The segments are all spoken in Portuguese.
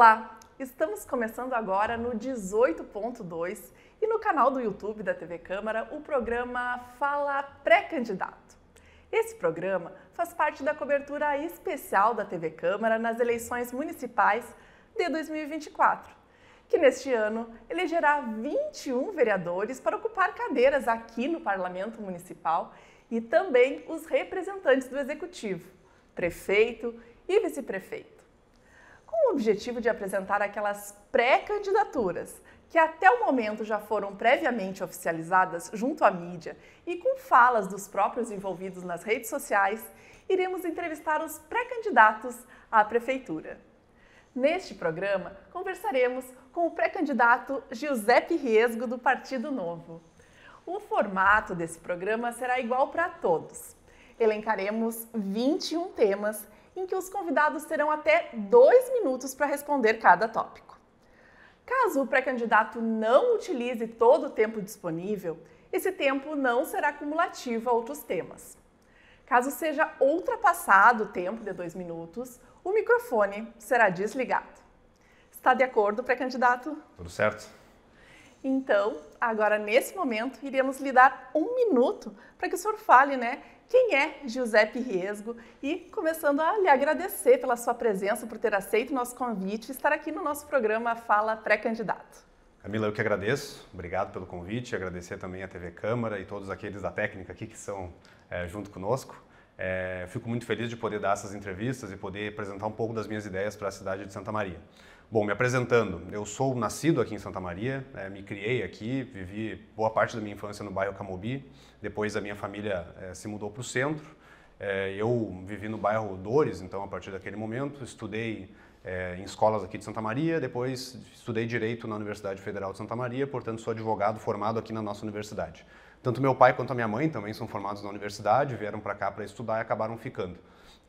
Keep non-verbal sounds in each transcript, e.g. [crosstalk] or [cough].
Olá, estamos começando agora no 18.2 e no canal do YouTube da TV Câmara o programa Fala Pré-Candidato. Esse programa faz parte da cobertura especial da TV Câmara nas eleições municipais de 2024, que neste ano elegerá 21 vereadores para ocupar cadeiras aqui no Parlamento Municipal e também os representantes do Executivo, prefeito e vice-prefeito com o objetivo de apresentar aquelas pré-candidaturas que até o momento já foram previamente oficializadas junto à mídia e com falas dos próprios envolvidos nas redes sociais, iremos entrevistar os pré-candidatos à prefeitura. Neste programa, conversaremos com o pré-candidato Giuseppe Riesgo do Partido Novo. O formato desse programa será igual para todos. Elencaremos 21 temas em que os convidados terão até dois minutos para responder cada tópico. Caso o pré-candidato não utilize todo o tempo disponível, esse tempo não será cumulativo a outros temas. Caso seja ultrapassado o tempo de dois minutos, o microfone será desligado. Está de acordo, pré-candidato? Tudo certo. Então, agora nesse momento, iremos lhe dar um minuto para que o senhor fale, né? quem é Giuseppe Riesgo e começando a lhe agradecer pela sua presença, por ter aceito o nosso convite e estar aqui no nosso programa Fala Pré-Candidato. Camila, eu que agradeço, obrigado pelo convite, agradecer também a TV Câmara e todos aqueles da técnica aqui que são é, junto conosco. É, fico muito feliz de poder dar essas entrevistas e poder apresentar um pouco das minhas ideias para a cidade de Santa Maria. Bom, me apresentando, eu sou nascido aqui em Santa Maria, né, me criei aqui, vivi boa parte da minha infância no bairro Camobi, depois a minha família é, se mudou para o centro. É, eu vivi no bairro Dores, então a partir daquele momento estudei é, em escolas aqui de Santa Maria, depois estudei Direito na Universidade Federal de Santa Maria, portanto sou advogado formado aqui na nossa universidade. Tanto meu pai quanto a minha mãe também são formados na universidade, vieram para cá para estudar e acabaram ficando.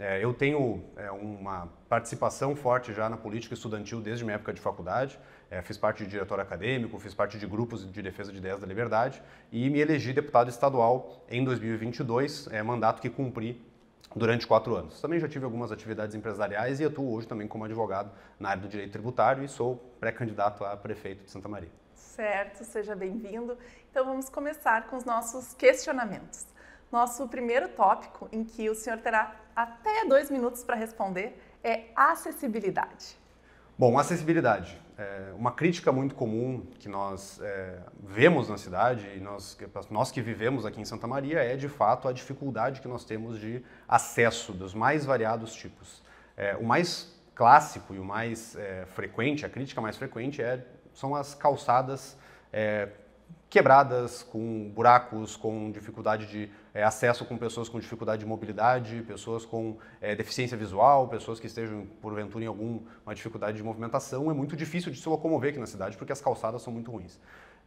É, eu tenho é, uma participação forte já na política estudantil desde minha época de faculdade. É, fiz parte de diretor acadêmico, fiz parte de grupos de defesa de ideias da liberdade e me elegi deputado estadual em 2022, é, mandato que cumpri durante quatro anos. Também já tive algumas atividades empresariais e atuo hoje também como advogado na área do direito tributário e sou pré-candidato a prefeito de Santa Maria. Certo, seja bem-vindo. Então vamos começar com os nossos questionamentos. Nosso primeiro tópico, em que o senhor terá até dois minutos para responder, é acessibilidade. Bom, acessibilidade. É uma crítica muito comum que nós é, vemos na cidade, e nós, nós que vivemos aqui em Santa Maria, é de fato a dificuldade que nós temos de acesso dos mais variados tipos. É, o mais clássico e o mais é, frequente, a crítica mais frequente, é, são as calçadas é, quebradas, com buracos, com dificuldade de é, acesso com pessoas com dificuldade de mobilidade, pessoas com é, deficiência visual, pessoas que estejam, porventura, em alguma dificuldade de movimentação, é muito difícil de se locomover aqui na cidade porque as calçadas são muito ruins.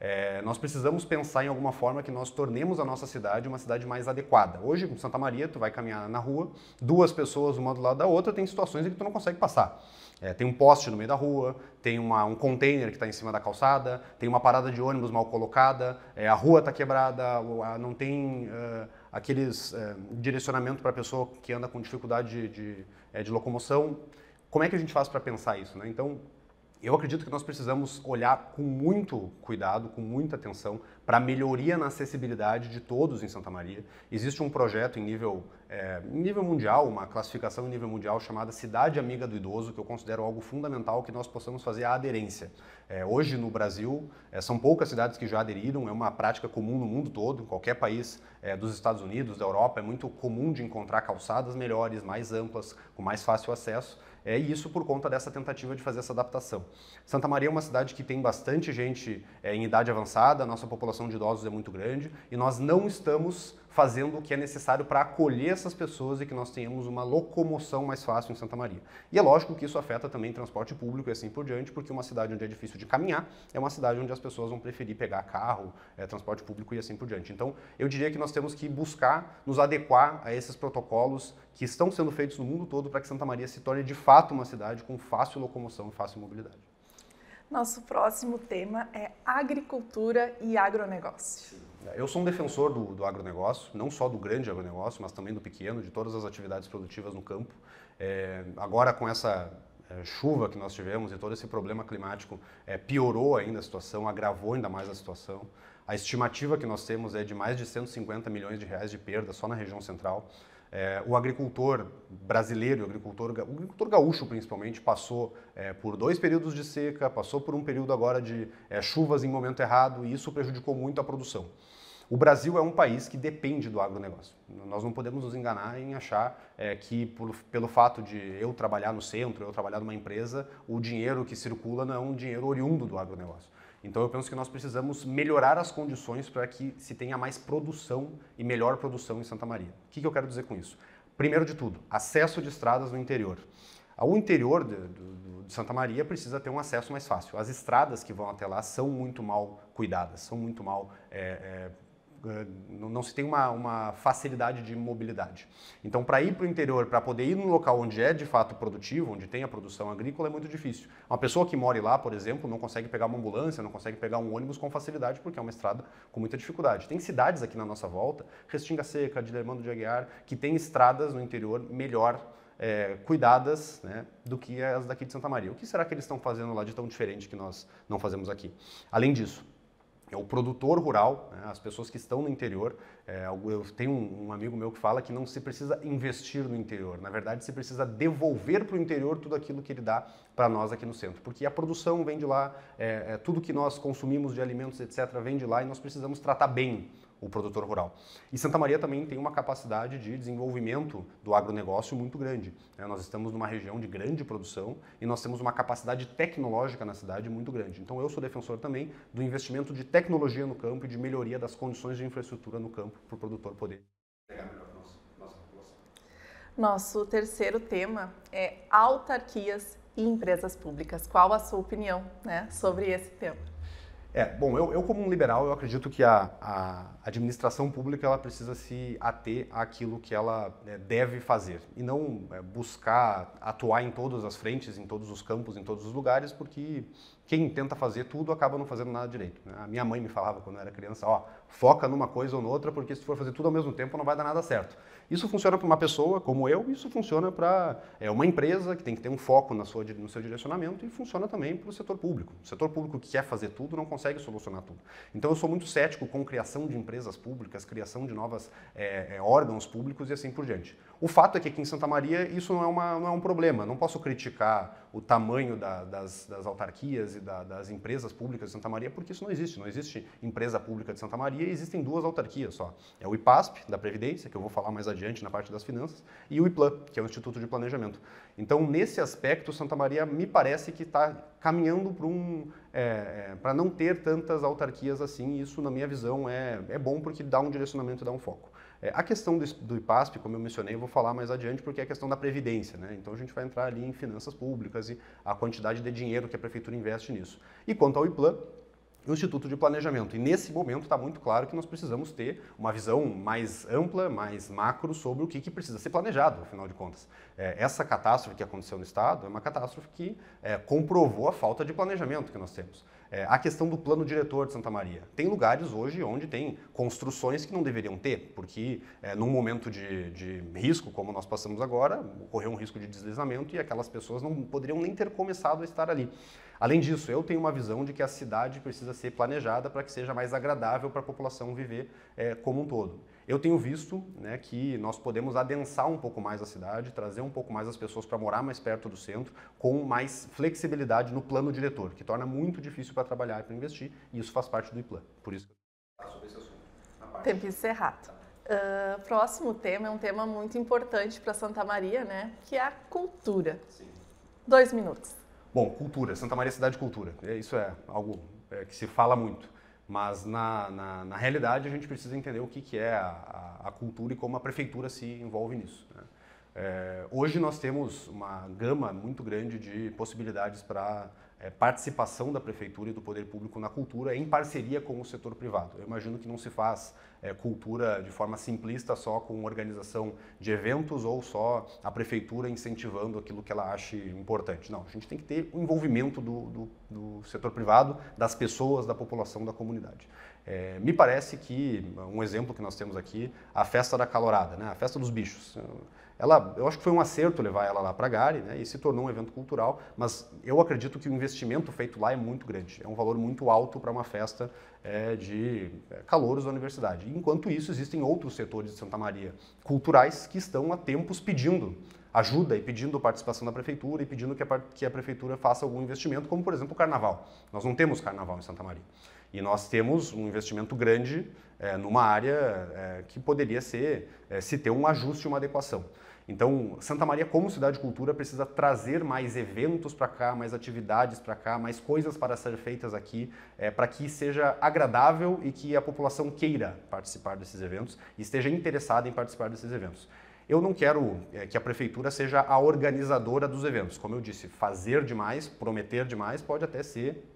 É, nós precisamos pensar em alguma forma que nós tornemos a nossa cidade uma cidade mais adequada. Hoje, em Santa Maria, tu vai caminhar na rua, duas pessoas, uma do lado da outra, tem situações em que tu não consegue passar. É, tem um poste no meio da rua, tem uma, um container que está em cima da calçada, tem uma parada de ônibus mal colocada, é, a rua está quebrada, não tem uh, aqueles uh, direcionamento para a pessoa que anda com dificuldade de, de, é, de, locomoção. Como é que a gente faz para pensar isso? Né? Então, eu acredito que nós precisamos olhar com muito cuidado, com muita atenção, para a melhoria na acessibilidade de todos em Santa Maria. Existe um projeto em nível, é, nível mundial, uma classificação em nível mundial chamada Cidade Amiga do Idoso, que eu considero algo fundamental que nós possamos fazer a aderência. É, hoje no Brasil, é, são poucas cidades que já aderiram, é uma prática comum no mundo todo, em qualquer país é, dos Estados Unidos, da Europa, é muito comum de encontrar calçadas melhores, mais amplas, com mais fácil acesso. É isso por conta dessa tentativa de fazer essa adaptação. Santa Maria é uma cidade que tem bastante gente é, em idade avançada, nossa população de idosos é muito grande e nós não estamos fazendo o que é necessário para acolher essas pessoas e que nós tenhamos uma locomoção mais fácil em Santa Maria. E é lógico que isso afeta também transporte público e assim por diante, porque uma cidade onde é difícil de caminhar é uma cidade onde as pessoas vão preferir pegar carro, é, transporte público e assim por diante. Então, eu diria que nós temos que buscar nos adequar a esses protocolos que estão sendo feitos no mundo todo para que Santa Maria se torne de fato uma cidade com fácil locomoção e fácil mobilidade. Nosso próximo tema é agricultura e agronegócio. Eu sou um defensor do, do agronegócio, não só do grande agronegócio, mas também do pequeno, de todas as atividades produtivas no campo. É, agora, com essa é, chuva que nós tivemos e todo esse problema climático, é, piorou ainda a situação, agravou ainda mais a situação. A estimativa que nós temos é de mais de 150 milhões de reais de perda só na região central. É, o agricultor brasileiro, o agricultor, o agricultor gaúcho principalmente, passou é, por dois períodos de seca, passou por um período agora de é, chuvas em momento errado e isso prejudicou muito a produção. O Brasil é um país que depende do agronegócio. Nós não podemos nos enganar em achar é, que, por, pelo fato de eu trabalhar no centro, eu trabalhar numa empresa, o dinheiro que circula não é um dinheiro oriundo do agronegócio. Então eu penso que nós precisamos melhorar as condições para que se tenha mais produção e melhor produção em Santa Maria. O que, que eu quero dizer com isso? Primeiro de tudo, acesso de estradas no interior. O interior de, de, de, Santa Maria precisa ter um acesso mais fácil. As estradas que vão até lá são muito mal cuidadas, são muito mal é, é, não se tem uma, uma facilidade de mobilidade. Então, para ir para o interior, para poder ir num local onde é de fato produtivo, onde tem a produção agrícola, é muito difícil. Uma pessoa que mora lá, por exemplo, não consegue pegar uma ambulância, não consegue pegar um ônibus com facilidade, porque é uma estrada com muita dificuldade. Tem cidades aqui na nossa volta, Restinga Seca, Dilermando de Aguiar, que tem estradas no interior melhor é, cuidadas né, do que as daqui de Santa Maria. O que será que eles estão fazendo lá de tão diferente que nós não fazemos aqui? Além disso, é o produtor rural, né? as pessoas que estão no interior. É, eu tenho um, um, amigo meu que fala que não se precisa investir no interior, na verdade, se precisa devolver para o interior tudo aquilo que ele dá para nós aqui no centro, porque a produção vem de lá, é, é, tudo que nós consumimos de alimentos, etc., vem de lá e nós precisamos tratar bem o produtor rural. E Santa Maria também tem uma capacidade de desenvolvimento do agronegócio muito grande. Né? Nós estamos numa região de grande produção e nós temos uma capacidade tecnológica na cidade muito grande. Então eu sou defensor também do investimento de tecnologia no campo e de melhoria das condições de infraestrutura no campo para o produtor poder. Nosso terceiro tema é autarquias e empresas públicas. Qual a sua opinião né, sobre esse tema? É, bom, eu, eu, como um liberal, eu acredito que a, a, administração pública ela precisa se ater àquilo que ela é, deve fazer e não é, buscar atuar em todas as frentes, em todos os campos, em todos os lugares, porque quem tenta fazer tudo acaba não fazendo nada direito. Né? A minha mãe me falava quando eu era criança, ó, foca numa coisa ou noutra, porque se for fazer tudo ao mesmo tempo não vai dar nada certo. Isso funciona para uma pessoa como eu, isso funciona para é, uma empresa que tem que ter um foco na sua, no seu direcionamento e funciona também para o setor público. O setor público que quer fazer tudo não consegue solucionar tudo. Então eu sou muito cético com criação de empresas públicas, criação de novas é, é órgãos públicos e assim por diante. O fato é que aqui em Santa Maria isso não é, uma, não é um problema. Não posso criticar o tamanho da, das, das, autarquias e da, das empresas públicas de Santa Maria, porque isso não existe. Não existe empresa pública de Santa Maria, existem duas autarquias só. É o IPASP, da Previdência, que eu vou falar mais adiante na parte das finanças, e o IPLAN, que é o Instituto de Planejamento. Então, nesse aspecto, Santa Maria me parece que está caminhando para um, é, é não ter tantas autarquias assim. E isso, na minha visão, é, é bom porque dá um direcionamento e dá um foco. É, a questão do, do, IPASP, como eu mencionei, eu vou falar mais adiante, porque é a questão da previdência. Né? Então a gente vai entrar ali em finanças públicas e a quantidade de dinheiro que a prefeitura investe nisso. E quanto ao IPLAN, o Instituto de Planejamento. E nesse momento está muito claro que nós precisamos ter uma visão mais ampla, mais macro sobre o que, que precisa ser planejado, afinal de contas. É, essa catástrofe que aconteceu no Estado é uma catástrofe que é, comprovou a falta de planejamento que nós temos. É, a questão do plano diretor de Santa Maria. Tem lugares hoje onde tem construções que não deveriam ter, porque é, num momento de, de risco, como nós passamos agora, ocorreu um risco de deslizamento e aquelas pessoas não poderiam nem ter começado a estar ali. Além disso, eu tenho uma visão de que a cidade precisa ser planejada para que seja mais agradável para a população viver é, como um todo. Eu tenho visto né, que nós podemos adensar um pouco mais a cidade, trazer um pouco mais as pessoas para morar mais perto do centro, com mais flexibilidade no plano diretor, que torna muito difícil para trabalhar e para investir, e isso faz parte do IPLAN. Por isso que eu sobre esse assunto. Tempo encerrado. Uh, ah, próximo tema é um tema muito importante para Santa Maria, né? Que é a cultura. Sim. Dois minutos. Bom, cultura. Santa Maria é cidade de cultura. É, isso é algo é, que se fala muito. Mas, na, na, na, realidade, a gente precisa entender o que, que é a, a cultura e como a prefeitura se envolve nisso. Né? É, hoje nós temos uma gama muito grande de possibilidades para é, participação da prefeitura e do poder público na cultura em parceria com o setor privado. Eu imagino que não se faz é, cultura de forma simplista só com organização de eventos ou só a prefeitura incentivando aquilo que ela ache importante. Não, a gente tem que ter o envolvimento do, do, do setor privado, das pessoas, da população, da comunidade. É, me parece que um exemplo que nós temos aqui, a festa da calorada, né? a festa dos bichos. Ela, eu acho que foi um acerto levar ela lá para Gari né? e se tornou um evento cultural, mas eu acredito que o investimento feito lá é muito grande, é um valor muito alto para uma festa é, de é, calouros da universidade. Enquanto isso, existem outros setores de Santa Maria culturais que estão há tempos pedindo ajuda e pedindo participação da prefeitura e pedindo que a, que a prefeitura faça algum investimento, como por exemplo o carnaval. Nós não temos carnaval em Santa Maria. E nós temos um investimento grande é, numa área é, que poderia ser, é, se ter um ajuste, uma adequação. Então, Santa Maria, como cidade de cultura, precisa trazer mais eventos para cá, mais atividades para cá, mais coisas para ser feitas aqui, é, para que seja agradável e que a população queira participar desses eventos e esteja interessada em participar desses eventos. Eu não quero é, que a prefeitura seja a organizadora dos eventos. Como eu disse, fazer demais, prometer demais, pode até ser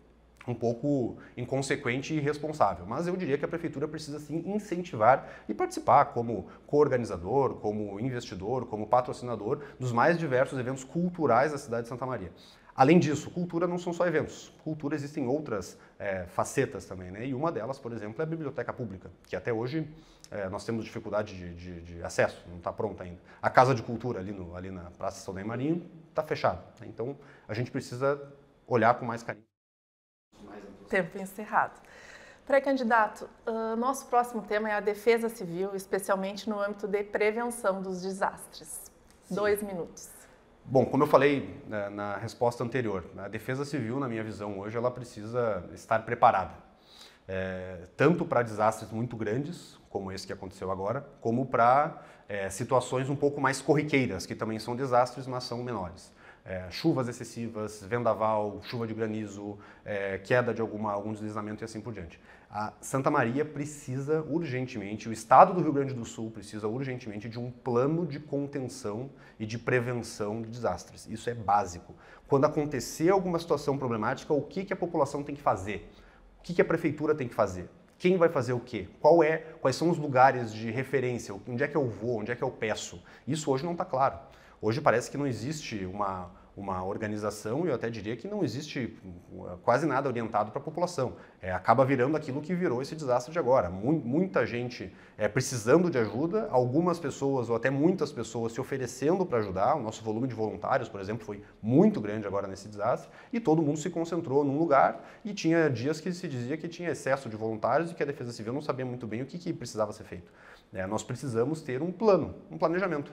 um pouco inconsequente e irresponsável. Mas eu diria que a prefeitura precisa sim incentivar e participar como co-organizador, como investidor, como patrocinador dos mais diversos eventos culturais da cidade de Santa Maria. Além disso, cultura não são só eventos. Cultura existem outras é, facetas também, né? E uma delas, por exemplo, é a biblioteca pública, que até hoje é, nós temos dificuldade de, de, de acesso, não está pronta ainda. A Casa de Cultura ali, no, ali na Praça São Marinho está fechada. Né? Então, a gente precisa olhar com mais carinho. Tempo encerrado. Pré-candidato, uh, nosso próximo tema é a defesa civil, especialmente no âmbito de prevenção dos desastres. Sim. Dois minutos. Bom, como eu falei na, né, na resposta anterior, a defesa civil, na minha visão hoje, ela precisa estar preparada. É, tanto para desastres muito grandes, como esse que aconteceu agora, como para é, situações um pouco mais corriqueiras, que também são desastres, mas são menores é, chuvas excessivas, vendaval, chuva de granizo, é, queda de alguma, algum deslizamento e assim por diante. A Santa Maria precisa urgentemente, o estado do Rio Grande do Sul precisa urgentemente de um plano de contenção e de prevenção de desastres. Isso é básico. Quando acontecer alguma situação problemática, o que, que a população tem que fazer? O que, que a prefeitura tem que fazer? quem vai fazer o quê, qual é, quais são os lugares de referência, onde é que eu vou, onde é que eu peço. Isso hoje não está claro. Hoje parece que não existe uma, uma organização, eu até diria que não existe uh, quase nada orientado para a população. É, acaba virando aquilo que virou esse desastre de agora. Muita gente é, precisando de ajuda, algumas pessoas ou até muitas pessoas se oferecendo para ajudar. O nosso volume de voluntários, por exemplo, foi muito grande agora nesse desastre e todo mundo se concentrou num lugar e tinha dias que se dizia que tinha excesso de voluntários e que a Defesa Civil não sabia muito bem o que, que precisava ser feito. É, nós precisamos ter um plano, um planejamento.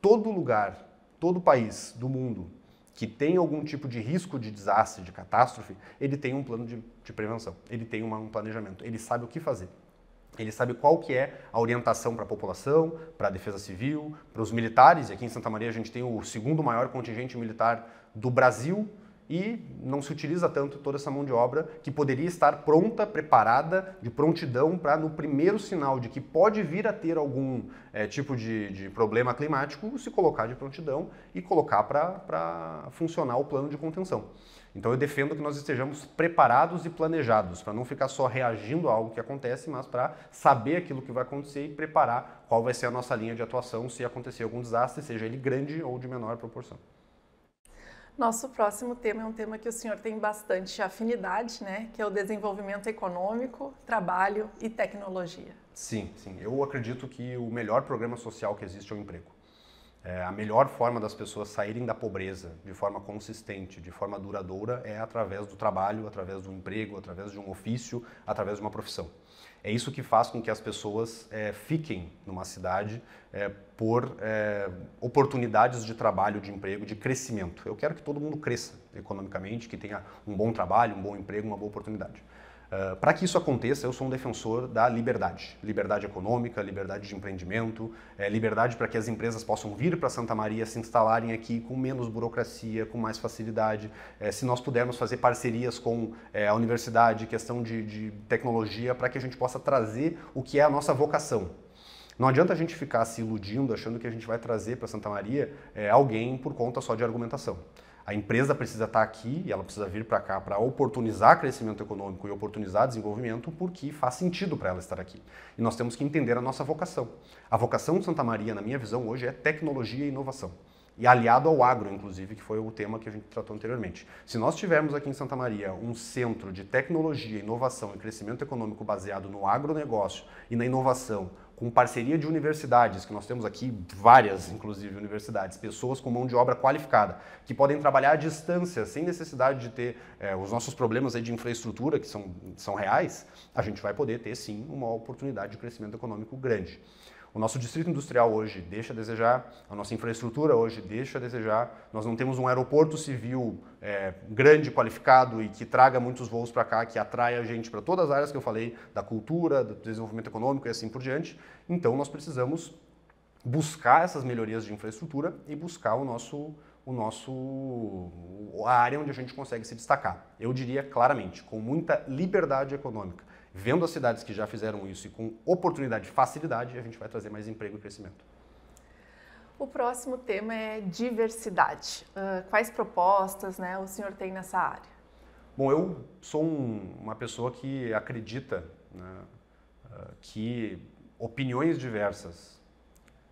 Todo lugar todo país do mundo que tem algum tipo de risco de desastre, de catástrofe, ele tem um plano de, de prevenção, ele tem uma, um planejamento, ele sabe o que fazer. Ele sabe qual que é a orientação para a população, para a defesa civil, para os militares. E aqui em Santa Maria a gente tem o segundo maior contingente militar do Brasil, e não se utiliza tanto toda essa mão de obra que poderia estar pronta, preparada, de prontidão para no primeiro sinal de que pode vir a ter algum é, tipo de, de, problema climático, se colocar de prontidão e colocar para funcionar o plano de contenção. Então eu defendo que nós estejamos preparados e planejados, para não ficar só reagindo a algo que acontece, mas para saber aquilo que vai acontecer e preparar qual vai ser a nossa linha de atuação se acontecer algum desastre, seja ele grande ou de menor proporção. Nosso próximo tema é um tema que o senhor tem bastante afinidade, né? Que é o desenvolvimento econômico, trabalho e tecnologia. Sim, sim. Eu acredito que o melhor programa social que existe é o emprego. É, a melhor forma das pessoas saírem da pobreza de forma consistente, de forma duradoura, é através do trabalho, através do emprego, através de um ofício, através de uma profissão. É isso que faz com que as pessoas é, fiquem numa cidade é, por é, oportunidades de trabalho, de emprego, de crescimento. Eu quero que todo mundo cresça economicamente, que tenha um bom trabalho, um bom emprego, uma boa oportunidade. Ah, para que isso aconteça, eu sou um defensor da liberdade. Liberdade econômica, liberdade de empreendimento, eh, liberdade para que as empresas possam vir para Santa Maria, se instalarem aqui com menos burocracia, com mais facilidade. Eh, se nós pudermos fazer parcerias com eh, a universidade, questão de, de tecnologia, para que a gente possa trazer o que é a nossa vocação, não adianta a gente ficar se iludindo achando que a gente vai trazer para Santa Maria é, alguém por conta só de argumentação. A empresa precisa estar aqui e ela precisa vir para cá para oportunizar crescimento econômico e oportunizar desenvolvimento porque faz sentido para ela estar aqui. E nós temos que entender a nossa vocação. A vocação de Santa Maria, na minha visão, hoje é tecnologia e inovação. E aliado ao agro, inclusive, que foi o tema que a gente tratou anteriormente. Se nós tivermos aqui em Santa Maria um centro de tecnologia, inovação e crescimento econômico baseado no agronegócio e na inovação com parceria de universidades, que nós temos aqui várias, inclusive, universidades, pessoas com mão de obra qualificada, que podem trabalhar à distância, sem necessidade de ter é, os nossos problemas aí de infraestrutura, que são, são reais, a gente vai poder ter sim uma oportunidade de crescimento econômico grande. O nosso distrito industrial hoje deixa a desejar, a nossa infraestrutura hoje deixa a desejar. Nós não temos um aeroporto civil é, grande, qualificado e que traga muitos voos para cá, que atraia gente para todas as áreas que eu falei, da cultura, do desenvolvimento econômico e assim por diante. Então nós precisamos buscar essas melhorias de infraestrutura e buscar o nosso o nosso a área onde a gente consegue se destacar. Eu diria claramente, com muita liberdade econômica. Vendo as cidades que já fizeram isso e com oportunidade e facilidade, a gente vai trazer mais emprego e crescimento. O próximo tema é diversidade. Uh, quais propostas né, o senhor tem nessa área? Bom, eu sou um, uma pessoa que acredita né, uh, que opiniões diversas,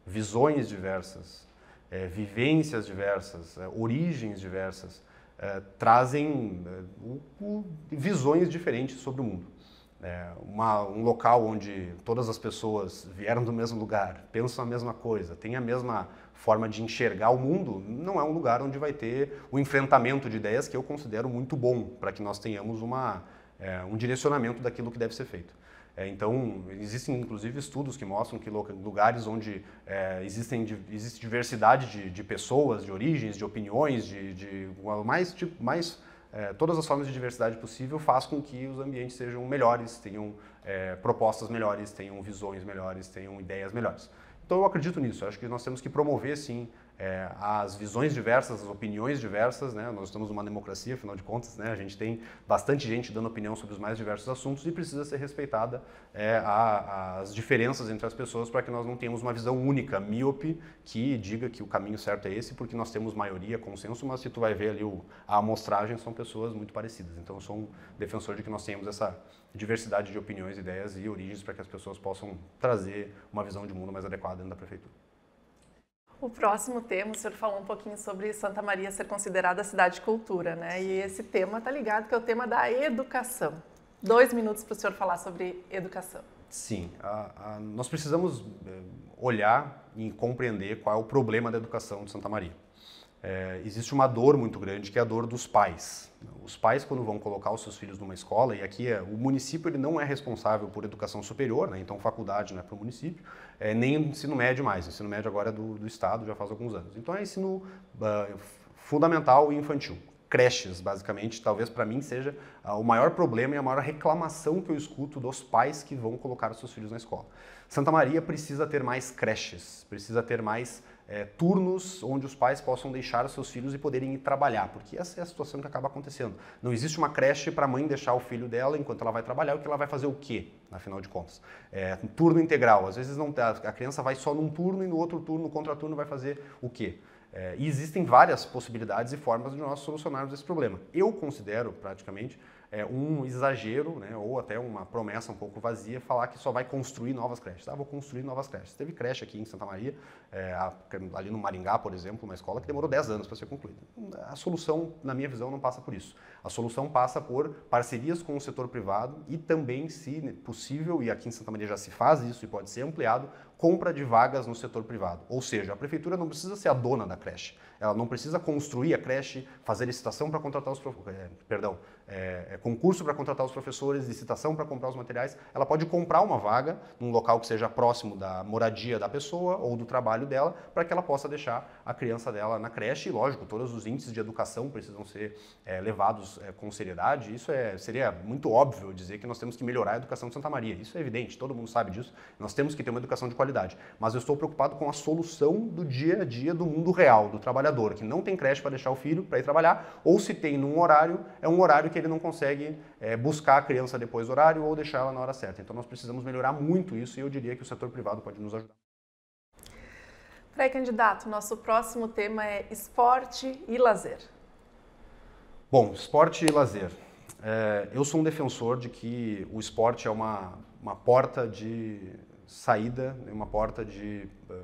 visões diversas, é, vivências diversas, é, origens diversas, é, trazem visões diferentes sobre o mundo é, uma, um local onde todas as pessoas vieram do mesmo lugar, pensam a mesma coisa, têm a mesma forma de enxergar o mundo, não é um lugar onde vai ter o enfrentamento de ideias que eu considero muito bom para que nós tenhamos uma, é, um direcionamento daquilo que deve ser feito. É, então, existem inclusive estudos que mostram que lugares onde é, existem, existe diversidade de, de, pessoas, de origens, de opiniões, de, de mais, tipo, mais é, todas as formas de diversidade possível faz com que os ambientes sejam melhores, tenham é, propostas melhores, tenham visões melhores, tenham ideias melhores. Então eu acredito nisso, acho que nós temos que promover sim é, as visões diversas, as opiniões diversas, né? Nós estamos numa democracia, afinal de contas, né? A gente tem bastante gente dando opinião sobre os mais diversos assuntos e precisa ser respeitada é, a, as diferenças entre as pessoas para que nós não tenhamos uma visão única, míope, que diga que o caminho certo é esse, porque nós temos maioria, consenso, mas se tu vai ver ali o, a amostragem, são pessoas muito parecidas. Então, eu sou um defensor de que nós tenhamos essa diversidade de opiniões, ideias e origens para que as pessoas possam trazer uma visão de mundo mais adequada dentro da prefeitura. O próximo tema, o senhor falou um pouquinho sobre Santa Maria ser considerada cidade cultura, né? E esse tema está ligado que é o tema da educação. Dois minutos para o senhor falar sobre educação. Sim, a, a, nós precisamos eh, olhar e compreender qual é o problema da educação de Santa Maria é, existe uma dor muito grande que é a dor dos pais. Os pais, quando vão colocar os seus filhos numa escola, e aqui é, o município ele não é responsável por educação superior, né? então faculdade não é para o município, é, nem ensino médio mais. O ensino médio agora é do, do Estado, já faz alguns anos. Então é ensino uh, fundamental e infantil. Creches, basicamente, talvez para mim seja uh, o maior problema e a maior reclamação que eu escuto dos pais que vão colocar os seus filhos na escola. Santa Maria precisa ter mais creches, precisa ter mais é, turnos onde os pais possam deixar seus filhos e poderem ir trabalhar, porque essa é a situação que acaba acontecendo. Não existe uma creche para a mãe deixar o filho dela enquanto ela vai trabalhar, o que ela vai fazer o quê, afinal de contas? É, um turno integral. Às vezes não, tá, a criança vai só num turno e no outro turno, no contraturno, vai fazer o quê? É, e existem várias possibilidades e formas de nós solucionarmos esse problema. Eu considero, praticamente, é, um exagero, né, ou até uma promessa um pouco vazia, falar que só vai construir novas creches. Ah, vou construir novas creches. Teve creche aqui em Santa Maria, é, ali no Maringá, por exemplo, uma escola que demorou 10 anos para ser concluída. A solução, na minha visão, não passa por isso. A solução passa por parcerias com o setor privado e também, se possível, e aqui em Santa Maria já se faz isso e pode ser ampliado, compra de vagas no setor privado. Ou seja, a prefeitura não precisa ser a dona da creche, ela não precisa construir a creche, fazer licitação para contratar os eh, perdão, é, concurso para contratar os professores, licitação para comprar os materiais. Ela pode comprar uma vaga num local que seja próximo da moradia da pessoa ou do trabalho dela, para que ela possa deixar a criança dela na creche. E lógico, todos os índices de educação precisam ser é, levados é, com seriedade, isso é, seria muito óbvio dizer que nós temos que melhorar a educação de Santa Maria. Isso é evidente, todo mundo sabe disso. Nós temos que ter uma educação de qualidade. Mas eu estou preocupado com a solução do dia a dia do mundo real, do trabalhador, que não tem creche para deixar o filho para ir trabalhar, ou se tem num horário, é um horário que ele não consegue é, buscar a criança depois do horário ou deixar ela na hora certa. Então nós precisamos melhorar muito isso e eu diria que o setor privado pode nos ajudar. Pré-candidato, nosso próximo tema é esporte e lazer. Bom, esporte e lazer. É, eu sou um defensor de que o esporte é uma, uma porta de saída, né, uma porta de uh,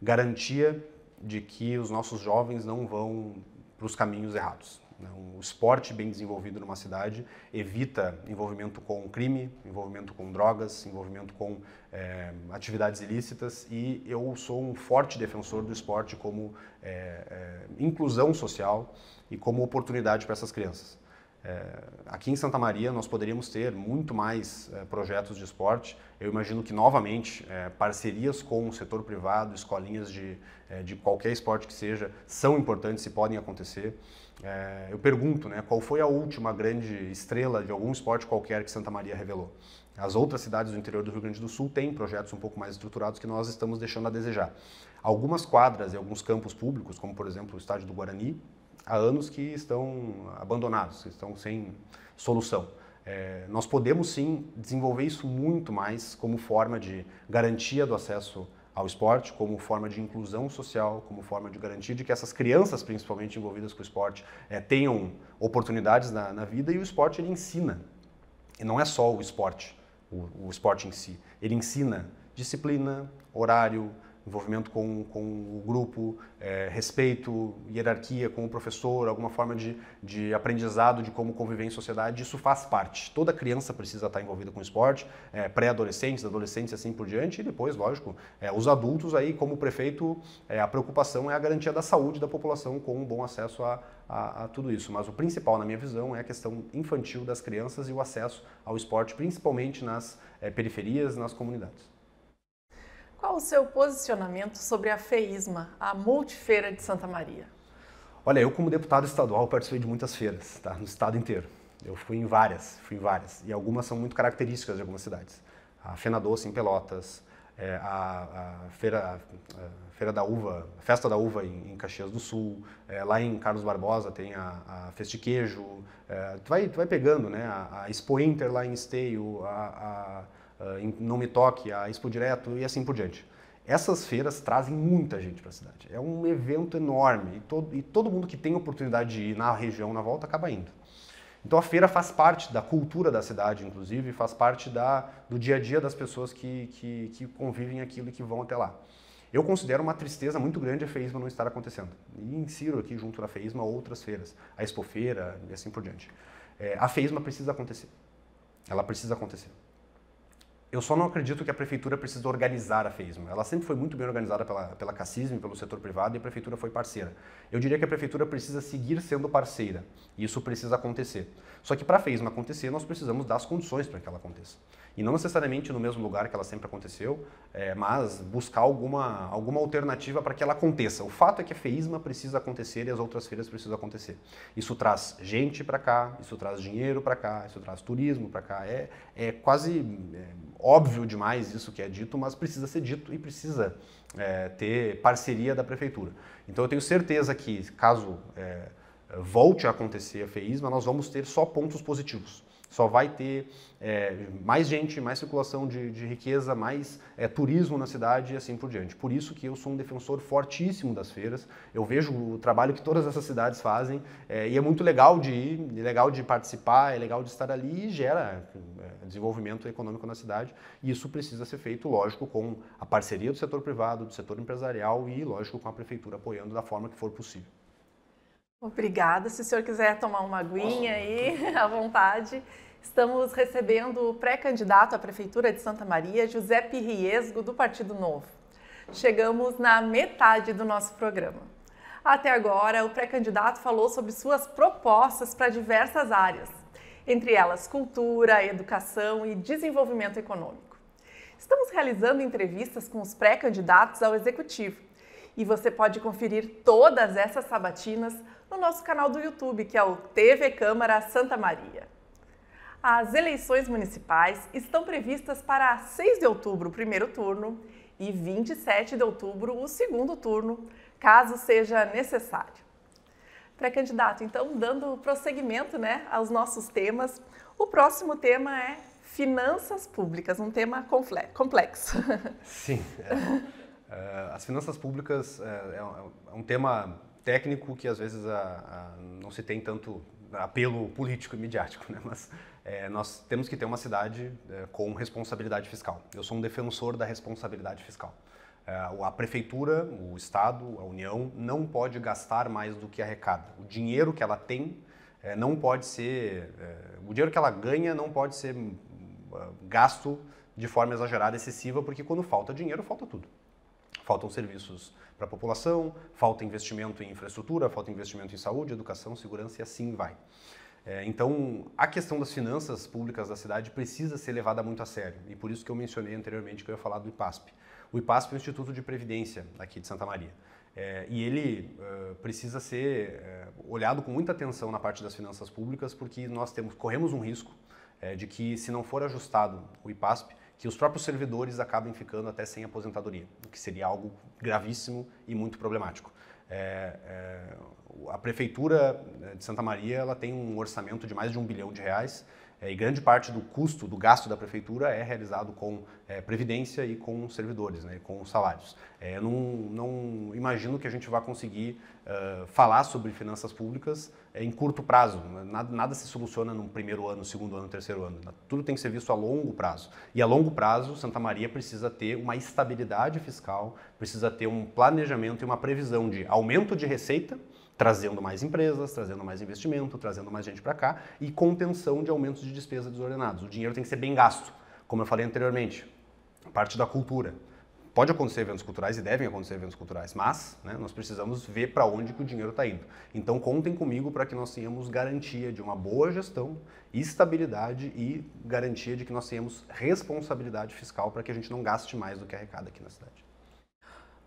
garantia de que os nossos jovens não vão para os caminhos errados. Né. O esporte bem desenvolvido numa cidade evita envolvimento com crime, envolvimento com drogas, envolvimento com é, atividades ilícitas e eu sou um forte defensor do esporte como é, é, inclusão social, e como oportunidade para essas crianças. É, aqui em Santa Maria nós poderíamos ter muito mais é, projetos de esporte. Eu imagino que, novamente, é, parcerias com o setor privado, escolinhas de, é, de qualquer esporte que seja, são importantes e podem acontecer. É, eu pergunto, né, qual foi a última grande estrela de algum esporte qualquer que Santa Maria revelou? As outras cidades do interior do Rio Grande do Sul têm projetos um pouco mais estruturados que nós estamos deixando a desejar. Algumas quadras e alguns campos públicos, como por exemplo o estádio do Guarani, há anos que estão abandonados, que estão sem solução. É, nós podemos sim desenvolver isso muito mais como forma de garantia do acesso ao esporte, como forma de inclusão social, como forma de garantir de que essas crianças, principalmente envolvidas com o esporte, é, tenham oportunidades na, na, vida e o esporte ele ensina. E não é só o esporte, o, o esporte em si. Ele ensina disciplina, horário, envolvimento com, com o grupo, é, respeito, hierarquia com o professor, alguma forma de, de aprendizado de como conviver em sociedade, isso faz parte. Toda criança precisa estar envolvida com esporte, é, pré-adolescentes, adolescentes assim por diante, e depois, lógico, é, os adultos aí, como prefeito, é, a preocupação é a garantia da saúde da população com um bom acesso a, a, a, tudo isso. Mas o principal, na minha visão, é a questão infantil das crianças e o acesso ao esporte, principalmente nas é, periferias, nas comunidades. Qual o seu posicionamento sobre a FEISMA, a multifeira de Santa Maria? Olha, eu como deputado estadual participei de muitas feiras, tá? No estado inteiro. Eu fui em várias, fui em várias. E algumas são muito características de algumas cidades. A Fena Doce em Pelotas, é, a, a, feira, a, feira, da Uva, a Festa da Uva em, em Caxias do Sul, é, lá em Carlos Barbosa tem a, a Queijo. é, tu, vai, tu vai pegando, né? A, a Expo Inter lá em Esteio, a, uh, Não Me Toque, a Expo Direto e assim por diante. Essas feiras trazem muita gente para a cidade. É um evento enorme e todo, e todo mundo que tem oportunidade de ir na região na volta acaba indo. Então a feira faz parte da cultura da cidade, inclusive, faz parte da, do dia a dia das pessoas que, que, que convivem aquilo e que vão até lá. Eu considero uma tristeza muito grande a FEISMA não estar acontecendo. E insiro aqui, junto da FEISMA, outras feiras, a Expofeira e assim por diante. É, a FEISMA precisa acontecer. Ela precisa acontecer. Eu só não acredito que a prefeitura precisa organizar a FESMA. Ela sempre foi muito bem organizada pela, pela CACISM, pelo setor privado, e a prefeitura foi parceira. Eu diria que a prefeitura precisa seguir sendo parceira, e isso precisa acontecer. Só que para a FESMA acontecer, nós precisamos dar as condições para que ela aconteça e não necessariamente no mesmo lugar que ela sempre aconteceu, é, mas buscar alguma, alguma alternativa para que ela aconteça. O fato é que a feísma precisa acontecer e as outras feiras precisam acontecer. Isso traz gente para cá, isso traz dinheiro para cá, isso traz turismo para cá. É, é quase é, óbvio demais isso que é dito, mas precisa ser dito e precisa é, ter parceria da prefeitura. Então eu tenho certeza que, caso é, volte a acontecer a feísma, nós vamos ter só pontos positivos. Só vai ter é, mais gente, mais circulação de, de riqueza, mais é, turismo na cidade e assim por diante. Por isso que eu sou um defensor fortíssimo das feiras. Eu vejo o trabalho que todas essas cidades fazem é, e é muito legal de ir, é legal de participar, é legal de estar ali e gera é, desenvolvimento econômico na cidade. E isso precisa ser feito, lógico, com a parceria do setor privado, do setor empresarial e, lógico, com a prefeitura apoiando da forma que for possível. Obrigada. Se o senhor quiser tomar uma aguinha aí, [laughs] à vontade. Estamos recebendo o pré-candidato à Prefeitura de Santa Maria, José Piresgo do Partido Novo. Chegamos na metade do nosso programa. Até agora, o pré-candidato falou sobre suas propostas para diversas áreas, entre elas cultura, educação e desenvolvimento econômico. Estamos realizando entrevistas com os pré-candidatos ao Executivo e você pode conferir todas essas sabatinas no nosso canal do YouTube, que é o TV Câmara Santa Maria. As eleições municipais estão previstas para 6 de outubro, o primeiro turno, e 27 de outubro, o segundo turno, caso seja necessário. Pré-candidato, então, dando prosseguimento né, aos nossos temas, o próximo tema é finanças públicas, um tema complexo. [laughs] Sim. É, é, as finanças públicas é, é um é tema técnico que às vezes a, a não se tem tanto apelo político e midiático, né? mas é, nós temos que ter uma cidade é, com responsabilidade fiscal. Eu sou um defensor da responsabilidade fiscal. É, a prefeitura, o Estado, a União não pode gastar mais do que arrecada. O dinheiro que ela tem é, não pode ser. É, o dinheiro que ela ganha não pode ser hum, gasto de forma exagerada, excessiva, porque quando falta dinheiro, falta tudo. Faltam serviços para a população, falta investimento em infraestrutura, falta investimento em saúde, educação, segurança e assim vai. É, então, a questão das finanças públicas da cidade precisa ser levada muito a sério e por isso que eu mencionei anteriormente que eu ia falar do IPASP. O IPASP é o Instituto de Previdência aqui de Santa Maria. É, e ele uh, precisa ser uh, olhado com muita atenção na parte das finanças públicas, porque nós temos, corremos um risco uh, de que, se não for ajustado o IPASP, que os próprios servidores acabem ficando até sem aposentadoria, o que seria algo gravíssimo e muito problemático. É, é, a prefeitura né, de Santa Maria ela tem um orçamento de mais de um bilhão de reais é, e grande parte do custo, do gasto da prefeitura é realizado com é, previdência e com servidores, né, com salários. É, não, não, imagino que a gente vá conseguir uh, falar sobre finanças públicas é, em curto prazo. Né, nada, nada, se soluciona no primeiro ano, segundo ano, terceiro ano. Né, tudo tem que ser visto a longo prazo. E a longo prazo, Santa Maria precisa ter uma estabilidade fiscal, precisa ter um planejamento e uma previsão de aumento de receita trazendo mais empresas, trazendo mais investimento, trazendo mais gente para cá e contenção de aumentos de despesa desordenados. O dinheiro tem que ser bem gasto, como eu falei anteriormente, parte da cultura. Pode acontecer eventos culturais e devem acontecer eventos culturais, mas né, nós precisamos ver para onde que o dinheiro está indo. Então contem comigo para que nós tenhamos garantia de uma boa gestão, estabilidade e garantia de que nós tenhamos responsabilidade fiscal para que a gente não gaste mais do que arrecada aqui na cidade.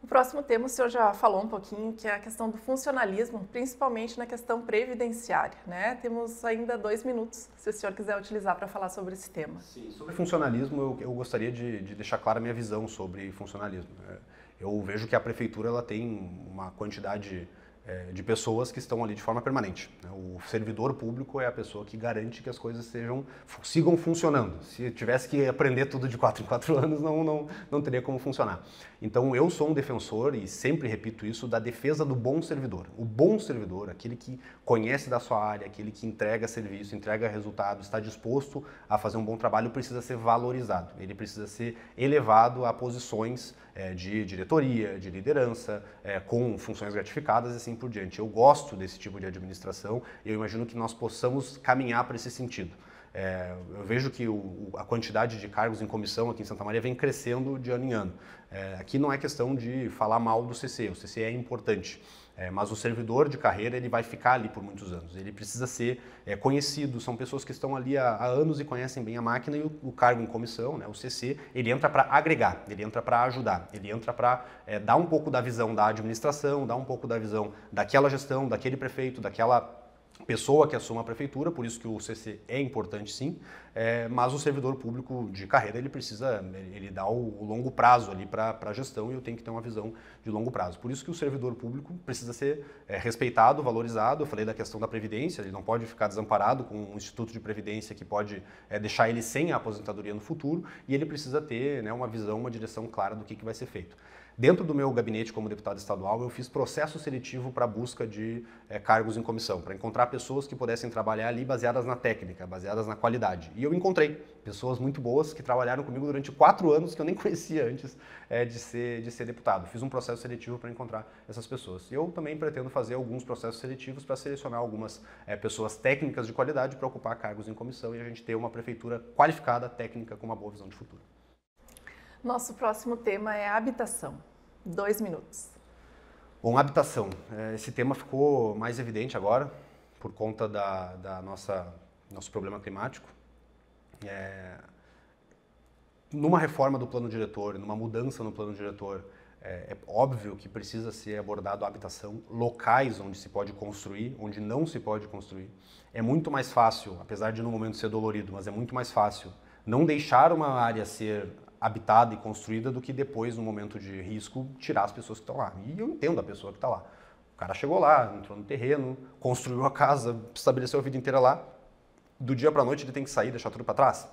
O próximo tema o senhor já falou um pouquinho, que é a questão do funcionalismo, principalmente na questão previdenciária. Né? Temos ainda dois minutos, se o senhor quiser utilizar para falar sobre esse tema. Sim, sobre funcionalismo, eu, eu gostaria de, de, deixar clara a minha visão sobre funcionalismo. Né? Eu vejo que a prefeitura ela tem uma quantidade é, de pessoas que estão ali de forma permanente. Né? O servidor público é a pessoa que garante que as coisas sejam, sigam funcionando. Se tivesse que aprender tudo de 4 em 4 [laughs] anos, não, não, não teria como funcionar. Então, eu sou um defensor, e sempre repito isso, da defesa do bom servidor. O bom servidor, aquele que conhece da sua área, aquele que entrega serviço, entrega resultado, está disposto a fazer um bom trabalho, precisa ser valorizado. Ele precisa ser elevado a posições é, de diretoria, de liderança, é, com funções gratificadas e assim por diante. Eu gosto desse tipo de administração e eu imagino que nós possamos caminhar para esse sentido. É, eu vejo que o, a quantidade de cargos em comissão aqui em Santa Maria vem crescendo de ano em ano. É, aqui não é questão de falar mal do CC, o CC é importante. É, mas o servidor de carreira ele vai ficar ali por muitos anos. Ele precisa ser é, conhecido. São pessoas que estão ali há, há, anos e conhecem bem a máquina e o, o cargo em comissão, né, o CC, ele entra para agregar, ele entra para ajudar, ele entra para é, dar um pouco da visão da administração, dar um pouco da visão daquela gestão, daquele prefeito, daquela pessoa que assuma a prefeitura, por isso que o CC é importante sim, é, mas o servidor público de carreira ele precisa, ele dá o, o longo prazo ali para a gestão e eu tenho que ter uma visão de longo prazo. Por isso que o servidor público precisa ser é, respeitado, valorizado. Eu falei da questão da previdência, ele não pode ficar desamparado com um instituto de previdência que pode é, deixar ele sem a aposentadoria no futuro e ele precisa ter né, uma visão, uma direção clara do que, que vai ser feito. Dentro do meu gabinete como deputado estadual, eu fiz processo seletivo para busca de é, cargos em comissão, para encontrar pessoas que pudessem trabalhar ali baseadas na técnica, baseadas na qualidade e eu encontrei pessoas muito boas que trabalharam comigo durante quatro anos que eu nem [laughs] conhecia antes é, de, ser, de ser deputado. Fiz um processo seletivo para encontrar essas pessoas. E eu também pretendo fazer alguns processos seletivos para selecionar algumas é, pessoas técnicas de qualidade para ocupar cargos em comissão e a gente ter uma prefeitura qualificada, técnica, com uma boa visão de futuro. Nosso próximo tema é habitação. Dois minutos. Bom, habitação. É, esse tema ficou mais evidente agora por conta da, da nossa nosso problema climático. É, numa reforma do plano diretor, numa mudança no plano diretor, é, é, óbvio que precisa ser abordado a habitação, locais onde se pode construir, onde não se pode construir. É muito mais fácil, apesar de no momento ser dolorido, mas é muito mais fácil não deixar uma área ser habitada e construída do que depois, no momento de risco, tirar as pessoas que estão lá. E eu entendo a pessoa que está lá. O cara chegou lá, entrou no terreno, construiu a casa, estabeleceu a vida inteira lá, do dia para a noite ele tem que sair, deixar tudo para trás.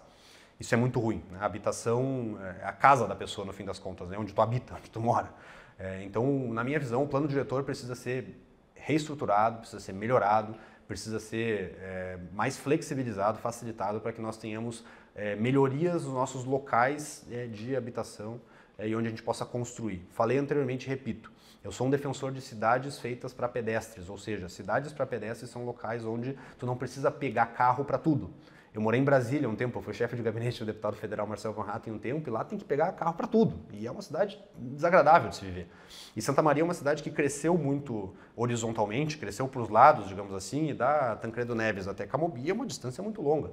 Isso é muito ruim. Né? A habitação é, é a casa da pessoa, no fim das contas, né? onde tu habita, [laughs] onde tu mora. É, então, na minha visão, o plano diretor precisa ser reestruturado, precisa ser melhorado, precisa ser é, mais flexibilizado, facilitado para que nós tenhamos é, melhorias nos nossos locais é, de habitação é, e onde a gente possa construir. Falei anteriormente, repito, eu sou um defensor de cidades feitas para pedestres, ou seja, cidades para pedestres são locais onde tu não precisa pegar carro para tudo. Eu morei em Brasília um tempo, eu fui chefe de gabinete do deputado federal Marcelo Van um tempo, e lá tem que pegar carro para tudo. E é uma cidade desagradável de se viver. E Santa Maria é uma cidade que cresceu muito horizontalmente, cresceu para os lados, digamos assim, e da Tancredo Neves até Camobi é uma distância muito longa.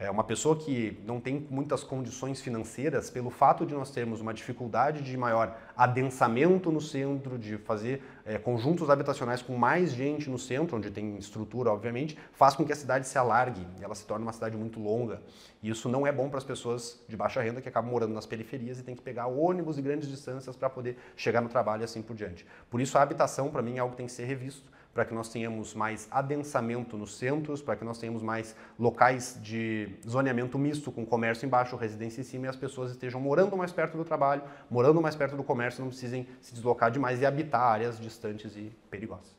É uma pessoa que não tem muitas condições financeiras, pelo fato de nós termos uma dificuldade de maior adensamento no centro, de fazer é, conjuntos habitacionais com mais gente no centro, onde tem estrutura, obviamente, faz com que a cidade se alargue, ela se torne uma cidade muito longa. E isso não é bom para as pessoas de baixa renda que acabam morando nas periferias e tem que pegar ônibus e grandes distâncias para poder chegar no trabalho e assim por diante. Por isso, a habitação, para mim, é algo que tem que ser revisto para que nós tenhamos mais adensamento nos centros, para que nós tenhamos mais locais de zoneamento misto, com comércio embaixo, residência em cima, e as pessoas estejam morando mais perto do trabalho, morando mais perto do comércio, não precisem se deslocar demais e habitar áreas distantes e perigosas.